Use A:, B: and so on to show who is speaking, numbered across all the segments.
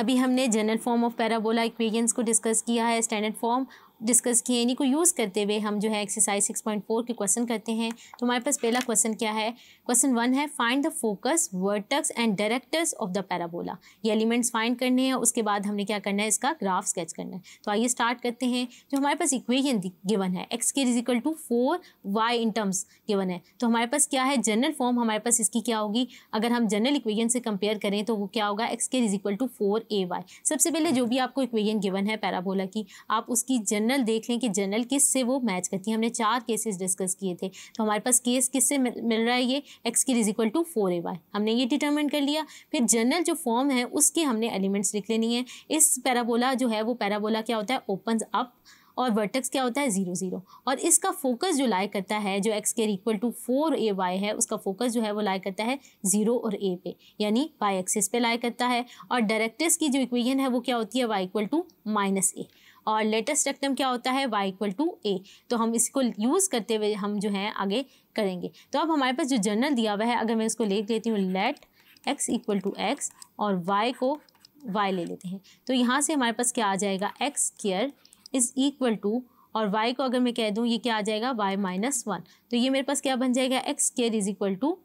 A: अभी हमने general form of parabola equations को डिस्कस किया है स्टैंडर्ड फॉर्म डिस्कस किए इन्हीं को यूज़ करते हुए हम जो है एक्सरसाइज 6.4 के क्वेश्चन करते हैं तो हमारे पास पहला क्वेश्चन क्या है क्वेश्चन वन है find the focus vertex and directrix of the parabola ये एलिमेंट्स फाइंड करने हैं उसके बाद हमने क्या करना है इसका ग्राफ स्केच करना है तो आइए स्टार्ट करते हैं जो हमारे पास इक्वेजन गिवन है एक्स के equal to four y in terms given है तो हमारे पास क्या है जनरल फॉर्म हमारे पास इसकी क्या होगी अगर हम जनरल इक्वेजन से कंपेयर करें तो वो क्या होगा एक्स के equal to four a y सबसे पहले जो भी आपको इक्वेजन गिवन है पैराबोला की आप उसकी जनरल जनरल देख लें कि जनरल किस से वो मैच करती है हमने चार केसेस डिस्कस किए थे तो हमारे पास केस किस से मिल रहा है ये एक्स की is equal to four a y हमने ये डिटर्मिन कर लिया फिर जनरल जो फॉर्म है उसके हमने एलिमेंट्स लिख लेनी है इस पैराबोला जो है वो पैराबोला क्या होता है ओपन अप और वर्टेक्स क्या होता है ज़ीरो ज़ीरो और इसका फोकस जो लाए करता है जो एक्स के equal to four a y है उसका फोकस जो है वो लाए करता है ज़ीरो और ए पे यानी वाई एक्सिस पे लाए करता है और डायरेक्टर्स की जो इक्वेशन है वो क्या होती है y equal to minus a और लेटेस्ट रेक्टम क्या होता है वाई इक्वल टू ए तो हम इसको यूज़ करते हुए हम जो है आगे करेंगे तो अब हमारे पास जो जर्नल दिया हुआ है अगर मैं इसको लेख लेती हूँ let x equal to x और वाई को वाई ले लेते हैं तो यहाँ से हमारे पास क्या आ जाएगा x square is equal to और y को अगर मैं कह दूँ ये क्या आ जाएगा y माइनस वन तो ये मेरे पास क्या बन जाएगा x square is equal to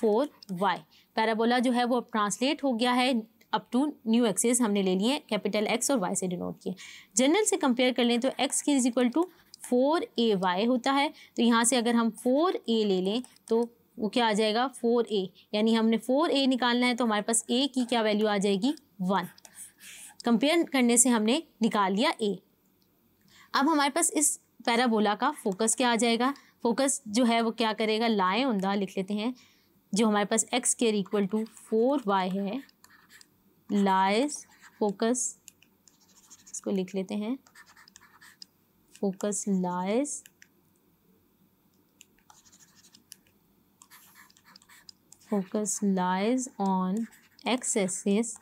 A: four y parabola जो है वो अब ट्रांसलेट हो गया है अप टू न्यू एक्सेस हमने ले लिए कैपिटल एक्स और वाई से डिनोट किए जनरल से कंपेयर कर लें तो एक्स की is equal to four a y होता है तो यहाँ से अगर हम फोर ए ले लें तो वो क्या आ जाएगा फोर ए यानी हमने फोर ए निकालना है तो हमारे पास ए की क्या वैल्यू आ जाएगी वन कंपेयर करने से हमने निकाल लिया ए अब हमारे पास इस पैराबोला का फोकस क्या आ जाएगा फोकस जो है वो क्या करेगा लाए उमदा लिख लेते हैं जो हमारे पास x square equal to four y है लाइज फोकस इसको लिख लेते हैं focus lies focus lies on x axis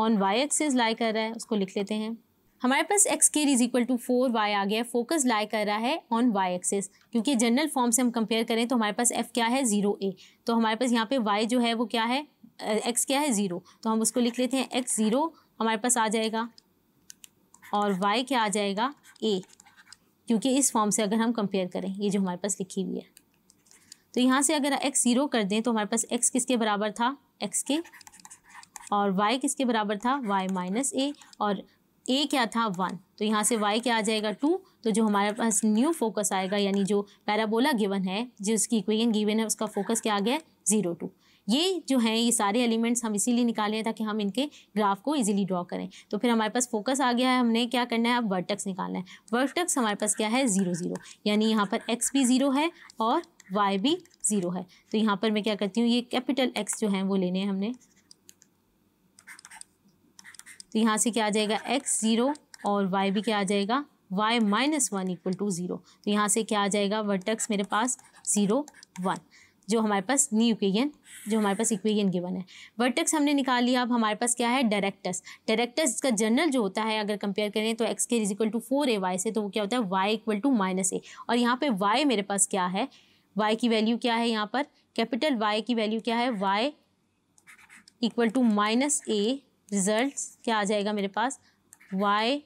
A: on y axis lie कर रहा है उसको लिख लेते हैं हमारे पास x square is equal to four y आ गया है फोकस लाई कर रहा है ऑन वाई एक्सेस क्योंकि जनरल फॉर्म से हम कंपेयर करें तो हमारे पास एफ क्या है ज़ीरो ए तो हमारे पास यहाँ पे वाई जो है वो क्या है एक्स क्या है ज़ीरो तो हम उसको लिख लेते हैं एक्स ज़ीरो हमारे पास आ जाएगा और वाई क्या आ जाएगा ए क्योंकि इस फॉर्म से अगर हम कंपेयर करें ये जो हमारे पास लिखी हुई है तो यहाँ से अगर एक्स ज़ीरो कर दें तो हमारे पास एक्स किसके बराबर था एक्स के और वाई किसके बराबर था वाई माइनस ए और ए क्या था वन तो यहाँ से वाई क्या आ जाएगा टू तो जो हमारे पास न्यू फोकस आएगा यानी जो पैराबोला गिवन है जिसकी इक्वेशन गिवन है उसका फोकस क्या आ गया ज़ीरो टू ये जो हैं ये सारे एलिमेंट्स हम इसीलिए निकाले हैं ताकि हम इनके ग्राफ को ईजिली ड्रॉ करें तो फिर हमारे पास फोकस आ गया है हमने क्या करना है अब वर्टक्स निकालना है वर्टक्स हमारे पास क्या है ज़ीरो ज़ीरो यानी यहाँ पर एक्स भी ज़ीरो है और वाई भी ज़ीरो है तो यहाँ पर मैं क्या करती हूँ ये कैपिटल एक्स जो है वो लेने हैं हमने तो यहाँ से क्या आ जाएगा एक्स ज़ीरो और वाई भी क्या आ जाएगा y minus one equal to zero तो यहाँ से क्या आ जाएगा वर्टक्स मेरे पास ज़ीरो वन जो हमारे पास नी यूक्लियन जो हमारे पास के गिवन है वर्टेक्स हमने निकाल लिया अब हमारे पास क्या है डायरेक्टस डायरेक्टस का जनरल जो होता है अगर कंपेयर करें तो एक्स के is equal to four a y से तो वो क्या होता है y equal to minus a और यहाँ पे वाई मेरे पास क्या है वाई की वैल्यू क्या है यहाँ पर कैपिटल वाई की वैल्यू क्या है y equal to minus a result क्या आ जाएगा मेरे पास y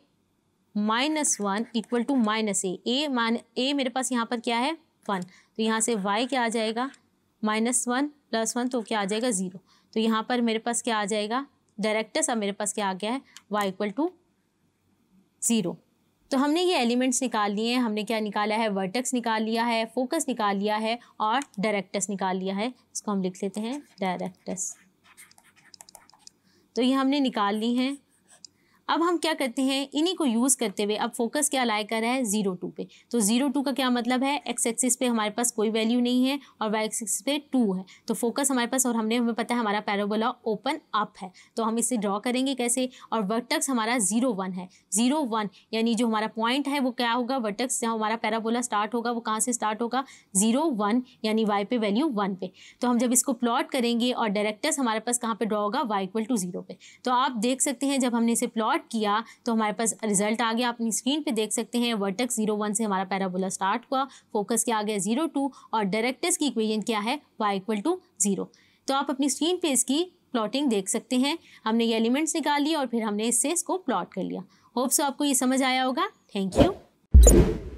A: minus one equal to minus a a मान ए मेरे पास यहाँ पर क्या है वन तो यहाँ से वाई क्या आ जाएगा माइनस वन प्लस वन तो क्या आ जाएगा ज़ीरो तो यहाँ पर मेरे पास क्या आ जाएगा डायरेक्टस अब मेरे पास क्या आ गया है वाई इक्वल टू ज़ीरो तो हमने ये एलिमेंट्स निकाल लिए हैं हमने क्या निकाला है वर्टेक्स निकाल लिया है फोकस निकाल लिया है और डायरेक्टस निकाल लिया है इसको हम लिख लेते हैं डायरेक्टस तो ये हमने निकाल ली हैं अब हम क्या करते हैं इन्हीं को यूज़ करते हुए अब फोकस क्या लाया कर रहा है जीरो टू पे तो जीरो टू का क्या मतलब है एक्स एक्सिस पे हमारे पास कोई वैल्यू नहीं है और वाई एक्सिस पे टू है तो फोकस हमारे पास और हमने हमें पता है हमारा पैराबोला ओपन अप है तो हम इसे ड्रॉ करेंगे कैसे और वर्टक्स हमारा जीरो वन है जीरो वन यानी जो हमारा पॉइंट है वो क्या होगा वर्टक्स जहाँ हमारा पैराबोला स्टार्ट होगा वो कहाँ से स्टार्ट होगा जीरो वन यानी वाई पे वैल्यू वन पे तो हम जब इसको प्लॉट करेंगे और डायरेक्टर्स हमारे पास कहाँ पे ड्रॉ होगा वाई इक्वल टू जीरो पे तो आप देख सकते हैं जब हमने इसे प्लॉट प्लॉट किया तो हमारे पास रिजल्ट आ गया अपनी स्क्रीन पे देख सकते हैं वर्टेक्स जीरो वन से हमारा पैराबोला स्टार्ट हुआ फोकस क्या गया जीरो टू और डायरेक्टर्स की इक्वेजन क्या है वाई इक्वल टू जीरो तो आप अपनी स्क्रीन पे इसकी प्लॉटिंग देख सकते हैं हमने ये एलिमेंट्स निकाल लिया और फिर हमने इससे इसको प्लॉट कर लिया होप्स आपको ये समझ आया होगा थैंक यू